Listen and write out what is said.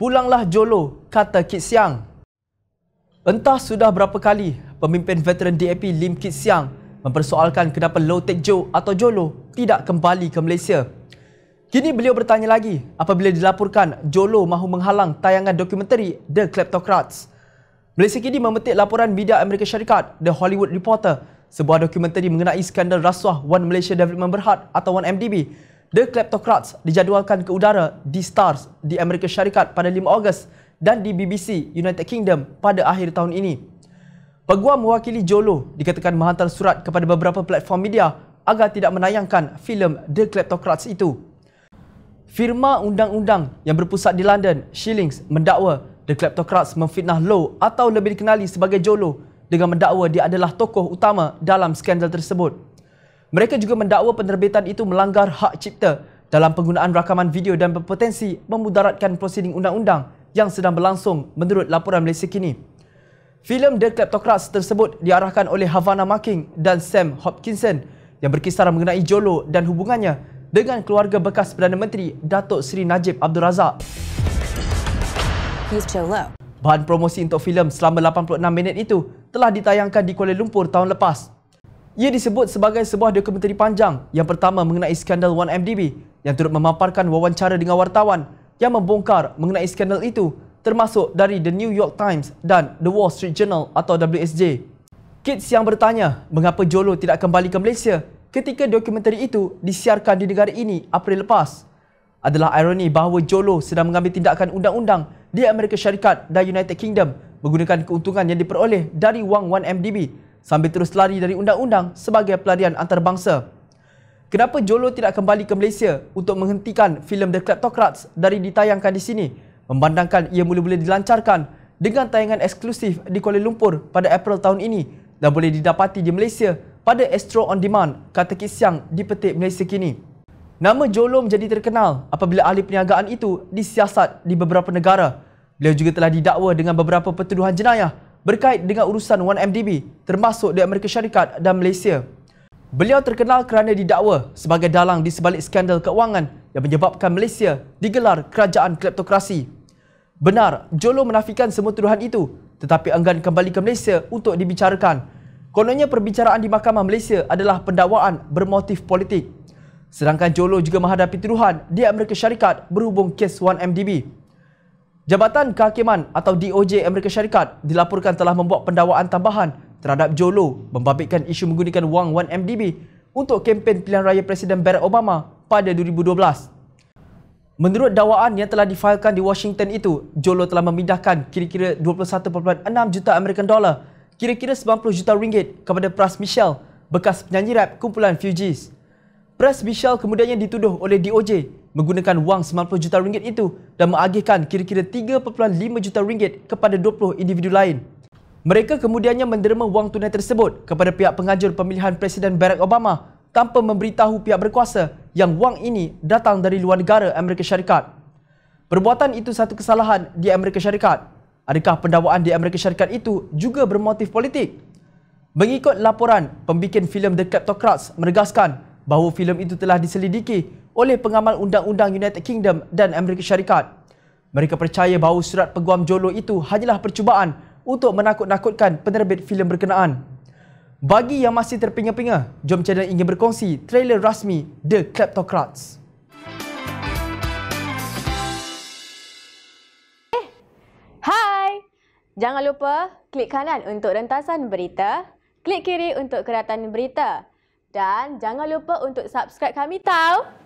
Pulanglah Jolo, kata Kit Siang. Entah sudah berapa kali pemimpin veteran DAP Lim Kit Siang mempersoalkan kenapa Low Tech Joe atau Jolo tidak kembali ke Malaysia. Kini beliau bertanya lagi apabila dilaporkan Jolo mahu menghalang tayangan dokumentari The Kleptocrats. Malaysia kini memetik laporan media Amerika Syarikat The Hollywood Reporter sebuah dokumentari mengenai skandal rasuah One Malaysia Development Berhad atau One MDB The Kleptocrats dijadualkan ke udara di Stars di Amerika Syarikat pada 5 Ogos dan di BBC United Kingdom pada akhir tahun ini. Peguam mewakili Jolo dikatakan menghantar surat kepada beberapa platform media agar tidak menayangkan filem The Kleptocrats itu. Firma undang-undang yang berpusat di London, Shillings, mendakwa The Kleptocrats memfitnah Low atau lebih dikenali sebagai Jolo dengan mendakwa dia adalah tokoh utama dalam skandal tersebut. Mereka juga mendakwa penerbitan itu melanggar hak cipta dalam penggunaan rakaman video dan berpotensi memudaratkan prosiding undang-undang yang sedang berlangsung menurut laporan Malaysia kini. Filem The Kleptocrats tersebut diarahkan oleh Havana Marking dan Sam Hopkinson yang berkisar mengenai Jolo dan hubungannya dengan keluarga bekas Perdana Menteri Datuk Seri Najib Abdul Razak. Bahan promosi untuk filem selama 86 minit itu telah ditayangkan di Kuala Lumpur tahun lepas ia disebut sebagai sebuah dokumentari panjang yang pertama mengenai skandal 1MDB yang turut memaparkan wawancara dengan wartawan yang membongkar mengenai skandal itu termasuk dari The New York Times dan The Wall Street Journal atau WSJ. Kids yang bertanya mengapa Jolo tidak kembali ke Malaysia ketika dokumentari itu disiarkan di negara ini April lepas adalah ironi bahawa Jolo sedang mengambil tindakan undang-undang di Amerika Syarikat dan United Kingdom menggunakan keuntungan yang diperoleh dari wang 1MDB sambil terus lari dari undang-undang sebagai pelarian antarabangsa. Kenapa Jolo tidak kembali ke Malaysia untuk menghentikan filem The Kleptocrats dari ditayangkan di sini membandangkan ia mula-mula dilancarkan dengan tayangan eksklusif di Kuala Lumpur pada April tahun ini dan boleh didapati di Malaysia pada Astro On Demand, kata Kit Siang di Petik Malaysia kini. Nama Jolo menjadi terkenal apabila ahli perniagaan itu disiasat di beberapa negara. Beliau juga telah didakwa dengan beberapa pertuduhan jenayah berkait dengan urusan 1MDB termasuk di Amerika Syarikat dan Malaysia. Beliau terkenal kerana didakwa sebagai dalang di sebalik skandal keuangan yang menyebabkan Malaysia digelar kerajaan kleptokrasi. Benar, Jolo menafikan semua tuduhan itu tetapi enggan kembali ke Malaysia untuk dibicarakan. Kononnya perbicaraan di Mahkamah Malaysia adalah pendakwaan bermotif politik. Sedangkan Jolo juga menghadapi tuduhan di Amerika Syarikat berhubung kes 1MDB. Jabatan Kehakiman atau DOJ Amerika Syarikat dilaporkan telah membuat pendawaan tambahan terhadap Jolo membabitkan isu menggunakan wang 1MDB untuk kempen pilihan raya Presiden Barack Obama pada 2012. Menurut dakwaan yang telah difailkan di Washington itu, Jolo telah memindahkan kira-kira 21.6 juta American Dollar, kira-kira 90 juta ringgit kepada Pras Michelle, bekas penyanyi rap kumpulan Fugees. Pras Michelle kemudiannya dituduh oleh DOJ menggunakan wang 90 juta ringgit itu dan mengagihkan kira-kira 3.5 juta ringgit kepada 20 individu lain. Mereka kemudiannya menderma wang tunai tersebut kepada pihak penganjur pemilihan Presiden Barack Obama tanpa memberitahu pihak berkuasa yang wang ini datang dari luar negara Amerika Syarikat. Perbuatan itu satu kesalahan di Amerika Syarikat. Adakah pendawaan di Amerika Syarikat itu juga bermotif politik? Mengikut laporan, pembikin filem The Kleptocrats menegaskan bahawa filem itu telah diselidiki oleh pengamal undang-undang United Kingdom dan Amerika Syarikat. Mereka percaya bahawa surat peguam Jolo itu hanyalah percubaan untuk menakut-nakutkan penerbit filem berkenaan. Bagi yang masih terpinga-pinga, jom channel ingin berkongsi trailer rasmi The Kleptocrats. Hai! Jangan lupa klik kanan untuk rentasan berita, klik kiri untuk keratan berita dan jangan lupa untuk subscribe kami tau!